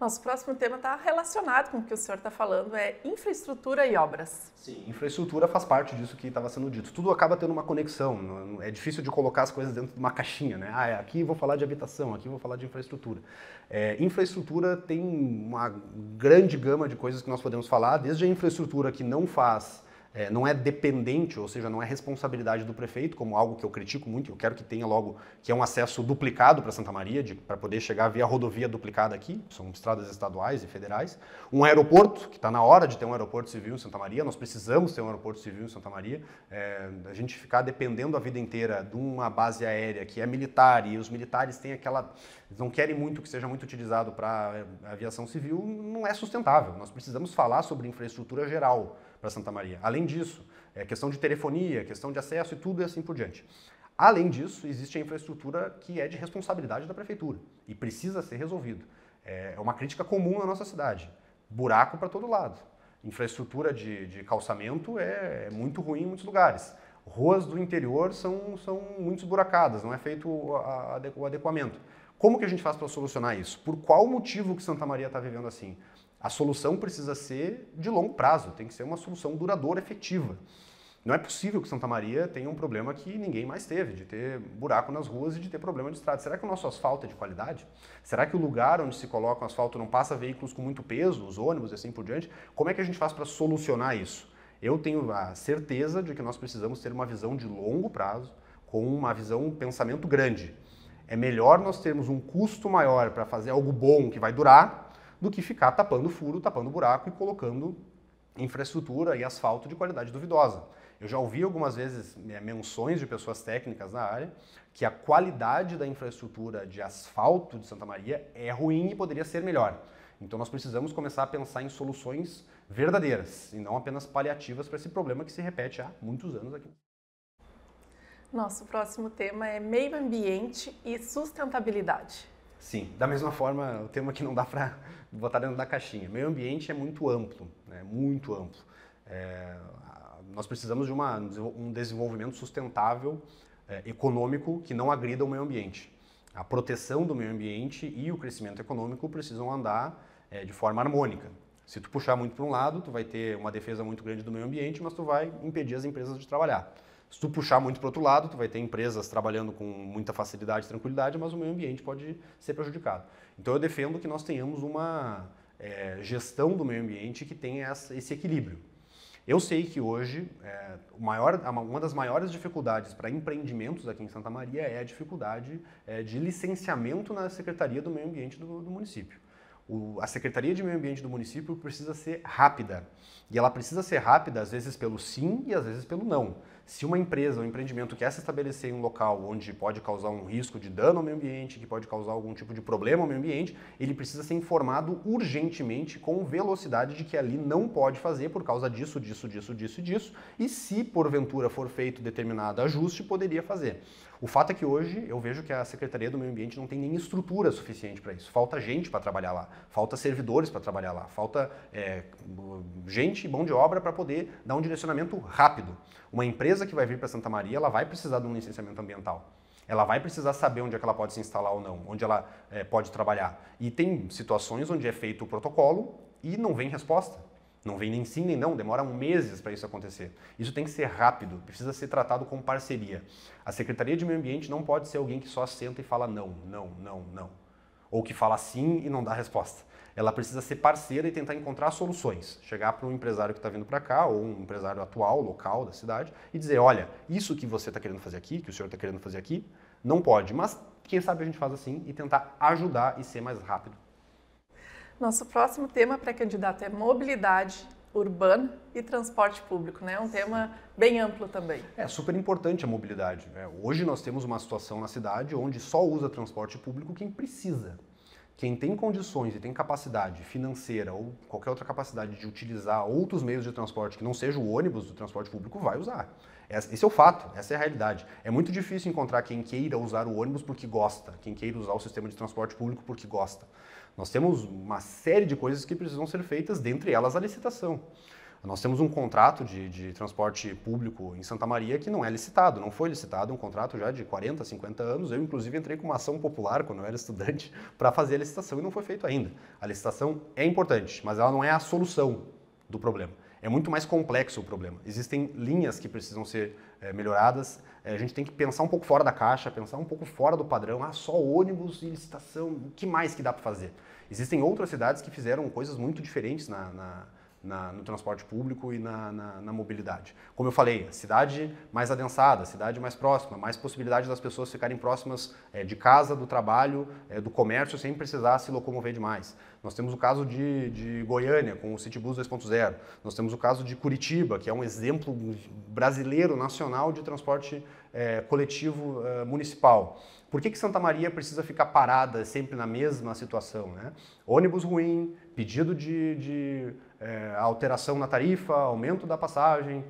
Nosso próximo tema está relacionado com o que o senhor está falando, é infraestrutura e obras. Sim, infraestrutura faz parte disso que estava sendo dito. Tudo acaba tendo uma conexão, é? é difícil de colocar as coisas dentro de uma caixinha, né? Ah, é, aqui vou falar de habitação, aqui vou falar de infraestrutura. É, infraestrutura tem uma grande gama de coisas que nós podemos falar, desde a infraestrutura que não faz é, não é dependente, ou seja, não é responsabilidade do prefeito, como algo que eu critico muito, eu quero que tenha logo, que é um acesso duplicado para Santa Maria, para poder chegar via rodovia duplicada aqui, são estradas estaduais e federais. Um aeroporto, que está na hora de ter um aeroporto civil em Santa Maria, nós precisamos ter um aeroporto civil em Santa Maria. É, a gente ficar dependendo a vida inteira de uma base aérea que é militar e os militares têm aquela. não querem muito que seja muito utilizado para é, aviação civil, não é sustentável. Nós precisamos falar sobre infraestrutura geral para Santa Maria. Além disso, é questão de telefonia, questão de acesso e tudo e assim por diante. Além disso, existe a infraestrutura que é de responsabilidade da prefeitura e precisa ser resolvido. É, é uma crítica comum na nossa cidade. Buraco para todo lado. Infraestrutura de, de calçamento é, é muito ruim em muitos lugares ruas do interior são, são muito esburacadas, não é feito o adequamento. Como que a gente faz para solucionar isso? Por qual motivo que Santa Maria está vivendo assim? A solução precisa ser de longo prazo, tem que ser uma solução duradoura, efetiva. Não é possível que Santa Maria tenha um problema que ninguém mais teve, de ter buraco nas ruas e de ter problema de estrada. Será que o nosso asfalto é de qualidade? Será que o lugar onde se coloca o asfalto não passa veículos com muito peso, os ônibus e assim por diante? Como é que a gente faz para solucionar isso? Eu tenho a certeza de que nós precisamos ter uma visão de longo prazo, com uma visão, um pensamento grande. É melhor nós termos um custo maior para fazer algo bom que vai durar do que ficar tapando furo, tapando buraco e colocando infraestrutura e asfalto de qualidade duvidosa. Eu já ouvi algumas vezes né, menções de pessoas técnicas na área que a qualidade da infraestrutura de asfalto de Santa Maria é ruim e poderia ser melhor. Então nós precisamos começar a pensar em soluções verdadeiras e não apenas paliativas para esse problema que se repete há muitos anos aqui. Nosso próximo tema é meio ambiente e sustentabilidade. Sim, da mesma forma, o tema que não dá para botar dentro da caixinha. Meio ambiente é muito amplo, né? muito amplo. É, nós precisamos de uma, um desenvolvimento sustentável, é, econômico, que não agrida o meio ambiente. A proteção do meio ambiente e o crescimento econômico precisam andar é, de forma harmônica. Se tu puxar muito para um lado, tu vai ter uma defesa muito grande do meio ambiente, mas tu vai impedir as empresas de trabalhar. Se tu puxar muito para outro lado, tu vai ter empresas trabalhando com muita facilidade e tranquilidade, mas o meio ambiente pode ser prejudicado. Então eu defendo que nós tenhamos uma é, gestão do meio ambiente que tenha essa, esse equilíbrio. Eu sei que hoje é, maior, uma das maiores dificuldades para empreendimentos aqui em Santa Maria é a dificuldade é, de licenciamento na Secretaria do Meio Ambiente do, do município. O, a Secretaria de Meio Ambiente do município precisa ser rápida. E ela precisa ser rápida, às vezes pelo sim e às vezes pelo não. Se uma empresa, um empreendimento quer se estabelecer em um local onde pode causar um risco de dano ao meio ambiente, que pode causar algum tipo de problema ao meio ambiente, ele precisa ser informado urgentemente com velocidade de que ali não pode fazer por causa disso, disso, disso, disso e disso, e se porventura for feito determinado ajuste, poderia fazer. O fato é que hoje eu vejo que a Secretaria do Meio Ambiente não tem nem estrutura suficiente para isso. Falta gente para trabalhar lá, falta servidores para trabalhar lá, falta é, gente e mão de obra para poder dar um direcionamento rápido. Uma empresa que vai vir para Santa Maria, ela vai precisar de um licenciamento ambiental ela vai precisar saber onde é que ela pode se instalar ou não, onde ela é, pode trabalhar. E tem situações onde é feito o protocolo e não vem resposta. Não vem nem sim nem não, demora meses para isso acontecer. Isso tem que ser rápido, precisa ser tratado com parceria. A Secretaria de Meio Ambiente não pode ser alguém que só senta e fala não, não, não, não. Ou que fala sim e não dá resposta. Ela precisa ser parceira e tentar encontrar soluções. Chegar para um empresário que está vindo para cá, ou um empresário atual, local da cidade, e dizer: olha, isso que você está querendo fazer aqui, que o senhor está querendo fazer aqui, não pode, mas quem sabe a gente faz assim e tentar ajudar e ser mais rápido nosso próximo tema pré-candidato é mobilidade urbana e transporte público, né? É um tema bem amplo também. É super importante a mobilidade. Né? Hoje nós temos uma situação na cidade onde só usa transporte público quem precisa. Quem tem condições e tem capacidade financeira ou qualquer outra capacidade de utilizar outros meios de transporte que não seja o ônibus, do transporte público, vai usar. Esse é o fato, essa é a realidade. É muito difícil encontrar quem queira usar o ônibus porque gosta, quem queira usar o sistema de transporte público porque gosta. Nós temos uma série de coisas que precisam ser feitas, dentre elas a licitação. Nós temos um contrato de, de, transporte público em Santa Maria que não é licitado, não foi licitado, é um contrato já de 40, 50 anos. Eu, inclusive, entrei com uma ação popular quando eu era estudante [laughs] para fazer a licitação e não foi feito ainda. A licitação é importante, mas ela não é a solução do problema. É muito mais complexo o problema. Existem linhas que precisam ser é, melhoradas, é, a gente tem que pensar um pouco fora da caixa, pensar um pouco fora do padrão. Ah, só ônibus e licitação, o que mais que dá para fazer? Existem outras cidades que fizeram coisas muito diferentes na, na na, no transporte público e na, na, na, mobilidade. Como eu falei, cidade mais adensada, cidade mais próxima, mais possibilidade das pessoas ficarem próximas é, de casa, do trabalho, é, do comércio, sem precisar se locomover demais. Nós temos o caso de, de Goiânia, com o Citybus 2.0. Nós temos o caso de Curitiba, que é um exemplo brasileiro, nacional, de transporte é, coletivo municipal. Por que, que Santa Maria precisa ficar parada sempre na mesma situação? Né? Ônibus ruim, pedido de, de é, alteração na tarifa, aumento da passagem,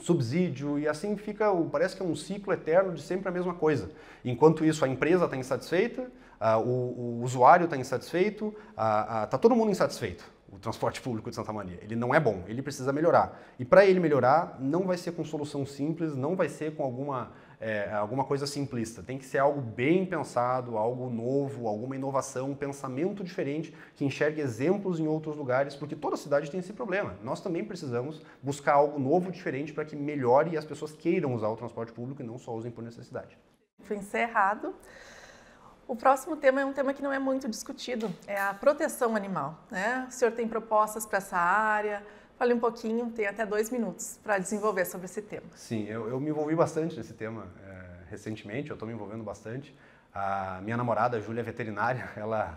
subsídio e assim fica, parece que é um ciclo eterno de sempre a mesma coisa. Enquanto isso, a empresa está insatisfeita, a, o, o, usuário está insatisfeito, está todo mundo insatisfeito. O transporte público de Santa Maria, ele não é bom, ele precisa melhorar. E para ele melhorar, não vai ser com solução simples, não vai ser com alguma é, alguma coisa simplista. Tem que ser algo bem pensado, algo novo, alguma inovação, um pensamento diferente que enxergue exemplos em outros lugares, porque toda cidade tem esse problema. Nós também precisamos buscar algo novo, diferente, para que melhore e as pessoas queiram usar o transporte público e não só usem por necessidade. Foi encerrado. O próximo tema é um tema que não é muito discutido, é a proteção animal. Né? O senhor tem propostas para essa área? Fale um pouquinho, tem até dois minutos para desenvolver sobre esse tema. Sim, eu, eu me envolvi bastante nesse tema é, recentemente, eu estou me envolvendo bastante. A minha namorada, a Júlia, é veterinária, [laughs] ela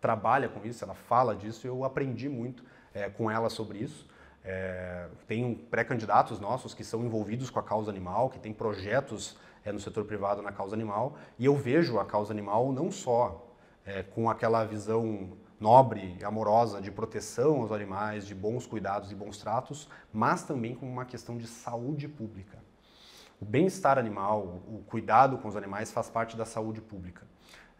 trabalha com isso, ela fala disso, eu aprendi muito é, com ela sobre isso. É, eh, tem pré-candidatos nossos que são envolvidos com a causa animal, que tem projetos é, no setor privado na causa animal, e eu vejo a causa animal não só é, com aquela visão nobre, amorosa, de proteção aos animais, de bons cuidados e bons tratos, mas também como uma questão de saúde pública. O bem-estar animal, o cuidado com os animais faz parte da saúde pública.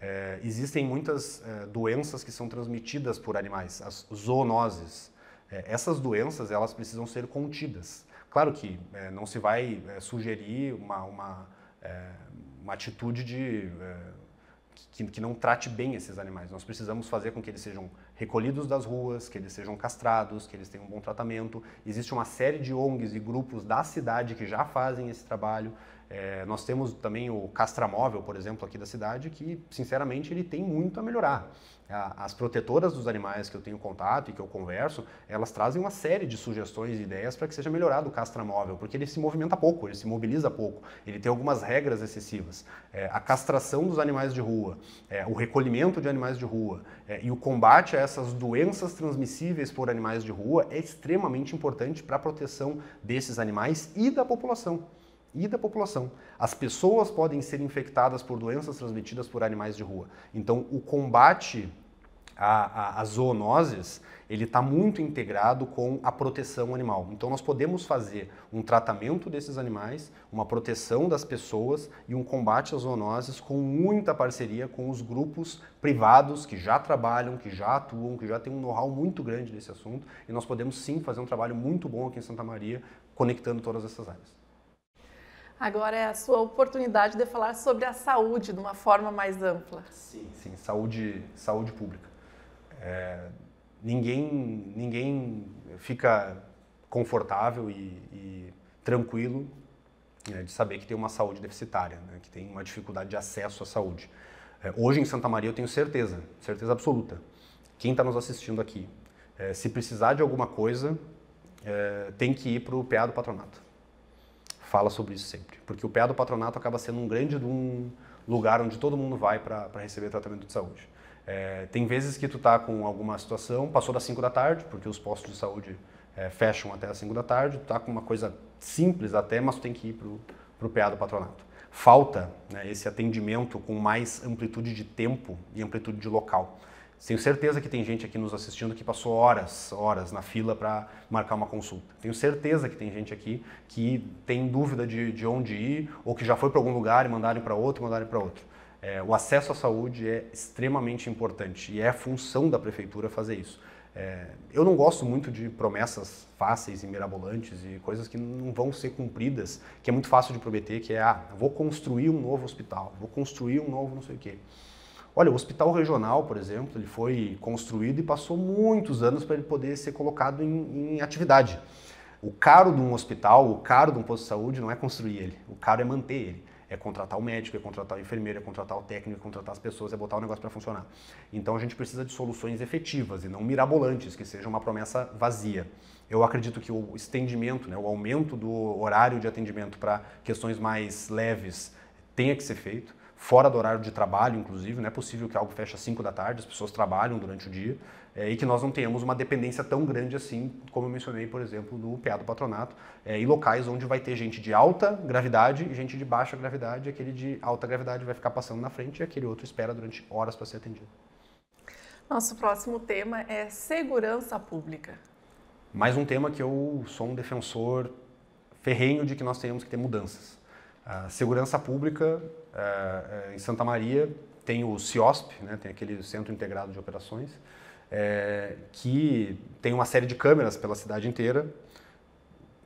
É, existem muitas é, doenças que são transmitidas por animais, as zoonoses. É, essas doenças elas precisam ser contidas. Claro que é, não se vai é, sugerir uma, uma, é, uma atitude de que, que, não trate bem esses animais. Nós precisamos fazer com que eles sejam recolhidos das ruas, que eles sejam castrados, que eles tenham um bom tratamento. Existe uma série de ONGs e grupos da cidade que já fazem esse trabalho. É, nós temos também o castramóvel, por exemplo, aqui da cidade, que, sinceramente, ele tem muito a melhorar. As protetoras dos animais que eu tenho contato e que eu converso, elas trazem uma série de sugestões e ideias para que seja melhorado o castramóvel, porque ele se movimenta pouco, ele se mobiliza pouco, ele tem algumas regras excessivas. É, a castração dos animais de rua, é, o recolhimento de animais de rua é, e o combate a essas doenças transmissíveis por animais de rua é extremamente importante para a proteção desses animais e da população e da população. As pessoas podem ser infectadas por doenças transmitidas por animais de rua. Então, o combate às zoonoses ele está muito integrado com a proteção animal. Então, nós podemos fazer um tratamento desses animais, uma proteção das pessoas e um combate às zoonoses com muita parceria com os grupos privados que já trabalham, que já atuam, que já têm um know-how muito grande nesse assunto. E nós podemos sim fazer um trabalho muito bom aqui em Santa Maria, conectando todas essas áreas. Agora é a sua oportunidade de falar sobre a saúde de uma forma mais ampla. Sim, sim, saúde, saúde pública. É, ninguém, ninguém fica confortável e, e tranquilo né, de saber que tem uma saúde deficitária, né, que tem uma dificuldade de acesso à saúde. É, hoje em Santa Maria eu tenho certeza, certeza absoluta. Quem está nos assistindo aqui, é, se precisar de alguma coisa, é, tem que ir para o PA do patronato fala sobre isso sempre. Porque o PA do patronato acaba sendo um grande um lugar onde todo mundo vai para receber tratamento de saúde. É, tem vezes que tu tá com alguma situação, passou das 5 da tarde, porque os postos de saúde é, fecham até as 5 da tarde, tu tá com uma coisa simples até, mas tu tem que ir para o PA do patronato. Falta né, esse atendimento com mais amplitude de tempo e amplitude de local. Tenho certeza que tem gente aqui nos assistindo que passou horas, horas na fila para marcar uma consulta. Tenho certeza que tem gente aqui que tem dúvida de, de onde ir ou que já foi para algum lugar e mandaram para outro, mandaram para outro. É, o acesso à saúde é extremamente importante e é função da prefeitura fazer isso. É, eu não gosto muito de promessas fáceis e mirabolantes e coisas que não vão ser cumpridas, que é muito fácil de prometer, que é, ah, vou construir um novo hospital, vou construir um novo não sei o quê. Olha, o hospital regional, por exemplo, ele foi construído e passou muitos anos para ele poder ser colocado em, em atividade. O caro de um hospital, o caro de um posto de saúde não é construir ele, o caro é manter ele é contratar o médico, é contratar o enfermeiro, é contratar o técnico, é contratar as pessoas, é botar o negócio para funcionar. Então a gente precisa de soluções efetivas e não mirabolantes, que seja uma promessa vazia. Eu acredito que o estendimento, né, o aumento do horário de atendimento para questões mais leves tenha que ser feito fora do horário de trabalho, inclusive, não é possível que algo feche às 5 da tarde, as pessoas trabalham durante o dia, é, e que nós não tenhamos uma dependência tão grande assim, como eu mencionei, por exemplo, no PA do patronato, é, e locais onde vai ter gente de alta gravidade e gente de baixa gravidade, aquele de alta gravidade vai ficar passando na frente e aquele outro espera durante horas para ser atendido. Nosso próximo tema é segurança pública. Mais um tema que eu sou um defensor ferrenho de que nós tenhamos que ter mudanças. A segurança pública ah, ah, em Santa Maria tem o CIOSP, né, tem aquele Centro Integrado de Operações, é, que tem uma série de câmeras pela cidade inteira,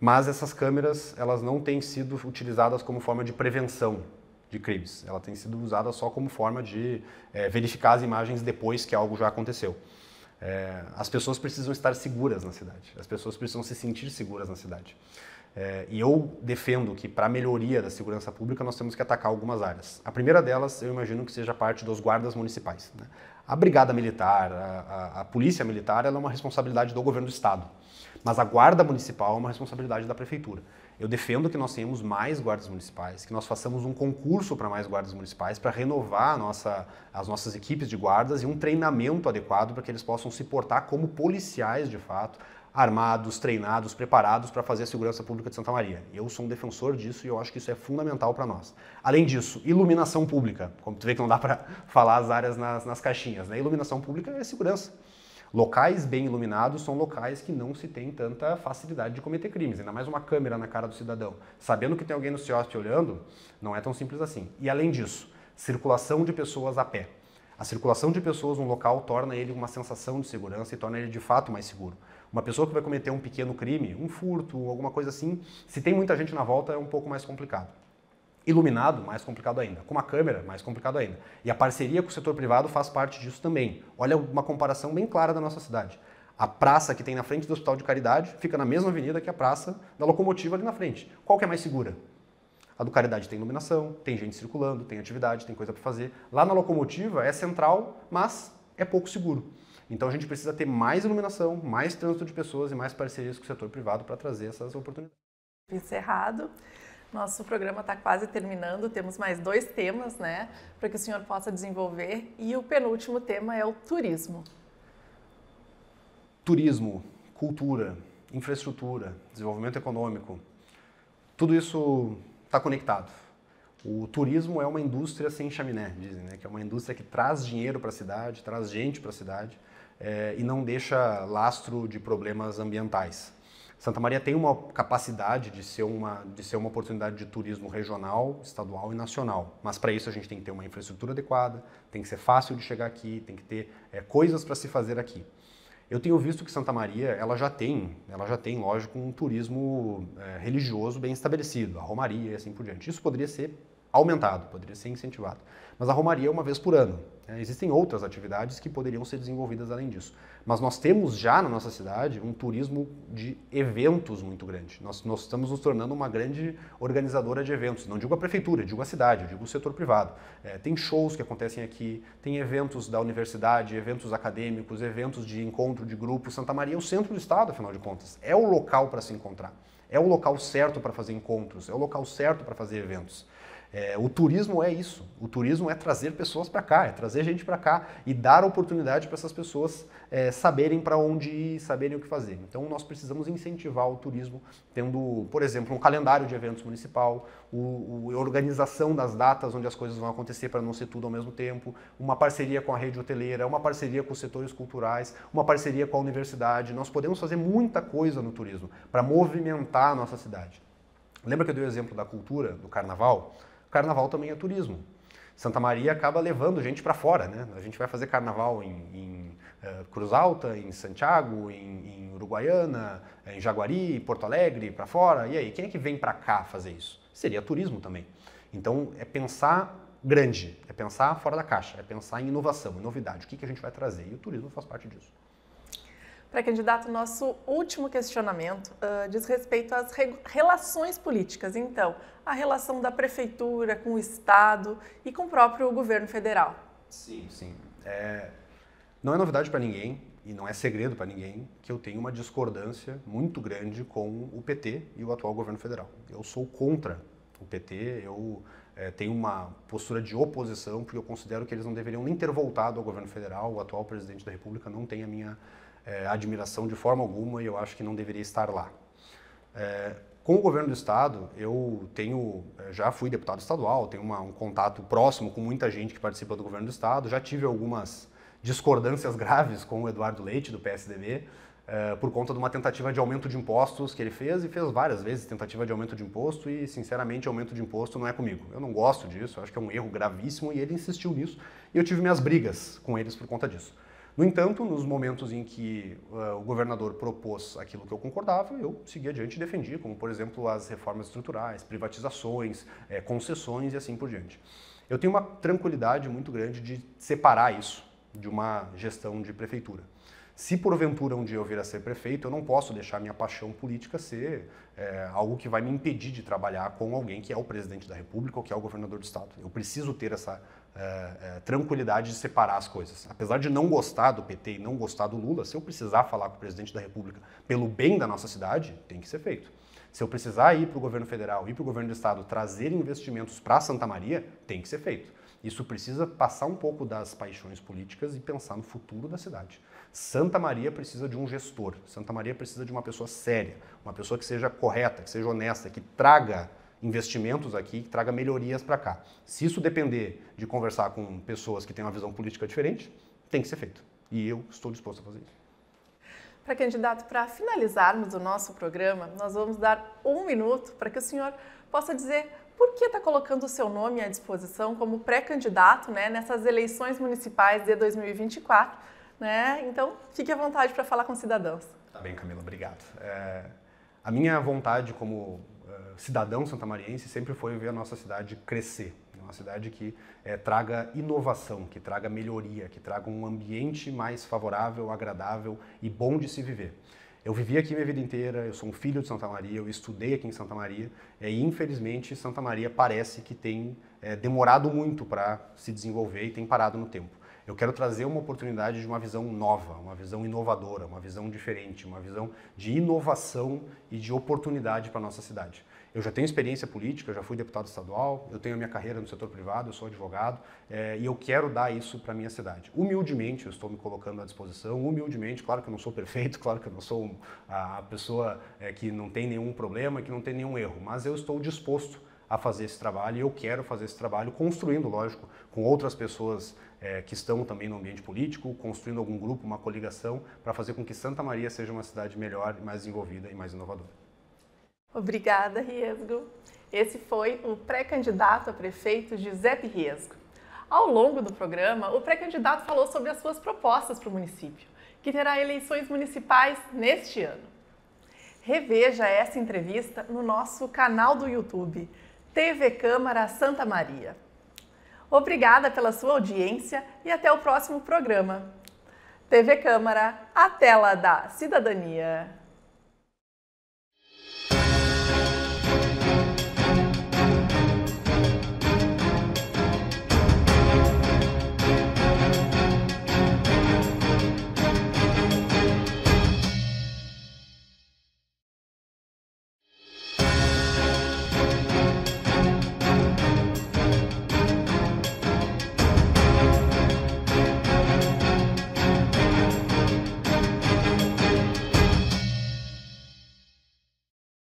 mas essas câmeras elas não têm sido utilizadas como forma de prevenção de crimes. Ela tem sido usada só como forma de é, verificar as imagens depois que algo já aconteceu. É, as pessoas precisam estar seguras na cidade. As pessoas precisam se sentir seguras na cidade. É, e eu defendo que, para a melhoria da segurança pública, nós temos que atacar algumas áreas. A primeira delas, eu imagino que seja parte dos guardas municipais. Né? A brigada militar, a, a, a polícia militar, ela é uma responsabilidade do governo do Estado. Mas a guarda municipal é uma responsabilidade da prefeitura. Eu defendo que nós tenhamos mais guardas municipais, que nós façamos um concurso para mais guardas municipais para renovar nossa, as nossas equipes de guardas e um treinamento adequado para que eles possam se portar como policiais de fato, armados, treinados, preparados para fazer a segurança pública de Santa Maria. Eu sou um defensor disso e eu acho que isso é fundamental para nós. Além disso, iluminação pública. Como tu vê que não dá para [laughs] falar as áreas nas, nas caixinhas, né? Iluminação pública é segurança. Locais bem iluminados são locais que não se tem tanta facilidade de cometer crimes, ainda mais uma câmera na cara do cidadão. Sabendo que tem alguém no CIOSP olhando, não é tão simples assim. E além disso, circulação de pessoas a pé. A circulação de pessoas num local torna ele uma sensação de segurança e torna ele de fato mais seguro. Uma pessoa que vai cometer um pequeno crime, um furto, alguma coisa assim, se tem muita gente na volta é um pouco mais complicado. Iluminado, mais complicado ainda. Com uma câmera, mais complicado ainda. E a parceria com o setor privado faz parte disso também. Olha uma comparação bem clara da nossa cidade. A praça que tem na frente do Hospital de Caridade fica na mesma avenida que a praça da locomotiva ali na frente. Qual que é mais segura? A do Caridade tem iluminação, tem gente circulando, tem atividade, tem coisa para fazer. Lá na locomotiva é central, mas é pouco seguro. Então a gente precisa ter mais iluminação, mais trânsito de pessoas e mais parcerias com o setor privado para trazer essas oportunidades. Encerrado. Nosso programa está quase terminando, temos mais dois temas, né, para que o senhor possa desenvolver. E o penúltimo tema é o turismo. Turismo, cultura, infraestrutura, desenvolvimento econômico, tudo isso está conectado. O turismo é uma indústria sem chaminé, dizem, né? que é uma indústria que traz dinheiro para a cidade, traz gente para a cidade é, e não deixa lastro de problemas ambientais. Santa Maria tem uma capacidade de ser uma, de ser uma oportunidade de turismo regional, estadual e nacional. Mas para isso a gente tem que ter uma infraestrutura adequada, tem que ser fácil de chegar aqui, tem que ter é, coisas para se fazer aqui. Eu tenho visto que Santa Maria ela já tem, ela já tem, lógico, um turismo é, religioso bem estabelecido, a Romaria e assim por diante. Isso poderia ser aumentado, poderia ser incentivado. Mas a Romaria é uma vez por ano. Né? existem outras atividades que poderiam ser desenvolvidas além disso. Mas nós temos já na nossa cidade um turismo de eventos muito grande. Nós, nós estamos nos tornando uma grande organizadora de eventos. Não digo a prefeitura, digo a cidade, digo o setor privado. É, tem shows que acontecem aqui, tem eventos da universidade, eventos acadêmicos, eventos de encontro de grupos. Santa Maria é o centro do estado, afinal de contas. É o local para se encontrar. É o local certo para fazer encontros, é o local certo para fazer eventos. É, o turismo é isso. O turismo é trazer pessoas para cá, é trazer gente para cá e dar oportunidade para essas pessoas é, saberem para onde ir, saberem o que fazer. Então nós precisamos incentivar o turismo, tendo, por exemplo, um calendário de eventos municipal, o, o, a organização das datas onde as coisas vão acontecer para não ser tudo ao mesmo tempo, uma parceria com a rede hoteleira, uma parceria com os setores culturais, uma parceria com a universidade. Nós podemos fazer muita coisa no turismo para movimentar a nossa cidade. Lembra que eu dei o exemplo da cultura, do carnaval? Carnaval também é turismo. Santa Maria acaba levando gente para fora, né? A gente vai fazer carnaval em, em uh, Cruz Alta, em Santiago, em, em Uruguaiana, eh, em Jaguari, Porto Alegre, para fora. E aí, quem é que vem para cá fazer isso? Seria turismo também. Então, é pensar grande, é pensar fora da caixa, é pensar em inovação, em novidade. O que, que a gente vai trazer? E o turismo faz parte disso. Pré-candidato, nosso último questionamento uh, diz respeito às re relações políticas. Então, a relação da prefeitura com o Estado e com o próprio governo federal. Sim, sim. É... Não é novidade para ninguém e não é segredo para ninguém que eu tenho uma discordância muito grande com o PT e o atual governo federal. Eu sou contra o PT, eu é, uma postura de oposição, porque eu considero que eles não deveriam nem ter voltado ao governo federal. O atual presidente da República não tem a minha é, admiração de forma alguma e eu acho que não deveria estar lá. É, com o governo do estado, eu tenho, é, já fui deputado estadual, tenho uma, um contato próximo com muita gente que participa do governo do estado, já tive algumas discordâncias [laughs] graves com o Eduardo Leite, do PSDB, é, por conta de uma tentativa de aumento de impostos que ele fez e fez várias vezes tentativa de aumento de imposto e sinceramente aumento de imposto não é comigo. Eu não gosto disso, acho que é um erro gravíssimo e ele insistiu nisso e eu tive minhas brigas com eles por conta disso. No entanto, nos momentos em que uh, o governador propôs aquilo que eu concordava, eu segui adiante e defendi, como por exemplo as reformas estruturais, privatizações, eh, concessões e assim por diante. Eu tenho uma tranquilidade muito grande de separar isso de uma gestão de prefeitura. Se porventura um dia eu vir a ser prefeito, eu não posso deixar minha paixão política ser é, algo que vai me impedir de trabalhar com alguém que é o presidente da República ou que é o governador do Estado. Eu preciso ter essa é, é, tranquilidade de separar as coisas. Apesar de não gostar do PT e não gostar do Lula, se eu precisar falar com o presidente da República pelo bem da nossa cidade, tem que ser feito. Se eu precisar ir para o governo federal, ir para o governo do estado, trazer investimentos para Santa Maria, tem que ser feito. Isso precisa passar um pouco das paixões políticas e pensar no futuro da cidade. Santa Maria precisa de um gestor, Santa Maria precisa de uma pessoa séria, uma pessoa que seja correta, que seja honesta, que traga investimentos aqui, que traga melhorias para cá. Se isso depender de conversar com pessoas que têm uma visão política diferente, tem que ser feito. E eu estou disposto a fazer isso. Para candidato, para finalizarmos o nosso programa, nós vamos dar um minuto para que o senhor possa dizer por que está colocando o seu nome à disposição como pré-candidato né, nessas eleições municipais de 2024 né? Então, fique à vontade para falar com os cidadãos. Tá bem, Camila, obrigado. É, a minha vontade como eh, cidadão santamariense sempre foi ver a nossa cidade crescer, é uma cidade que é, traga inovação, que traga melhoria, que traga um ambiente mais favorável, agradável e bom de se viver. Eu vivi aqui minha vida inteira, eu sou um filho de Santa Maria, eu estudei aqui em Santa Maria, é, e infelizmente Santa Maria parece que tem é, demorado muito para se desenvolver e tem parado no tempo. Eu quero trazer uma oportunidade de uma visão nova, uma visão inovadora, uma visão diferente, uma visão de inovação e de oportunidade para a nossa cidade. Eu já tenho experiência política, já fui deputado estadual, eu tenho a minha carreira no setor privado, eu sou advogado é, e eu quero dar isso para a minha cidade. Humildemente, eu estou me colocando à disposição, humildemente, claro que eu não sou perfeito, [laughs] claro que eu não sou a pessoa é, que não tem nenhum problema, que não tem nenhum erro, mas eu estou disposto a fazer esse trabalho e eu quero fazer esse trabalho construindo, lógico, com outras pessoas é, que estão também no ambiente político, construindo algum grupo, uma coligação, para fazer com que Santa Maria seja uma cidade melhor, mais desenvolvida e mais inovadora. Obrigada, Riesgo. Esse foi o pré-candidato a prefeito Giuseppe Riesgo. Ao longo do programa, o pré-candidato falou sobre as suas propostas para o município, que terá eleições municipais neste ano. Reveja essa entrevista no nosso canal do YouTube, TV Câmara Santa Maria. Obrigada pela sua audiência e até o próximo programa. TV Câmara, a tela da cidadania.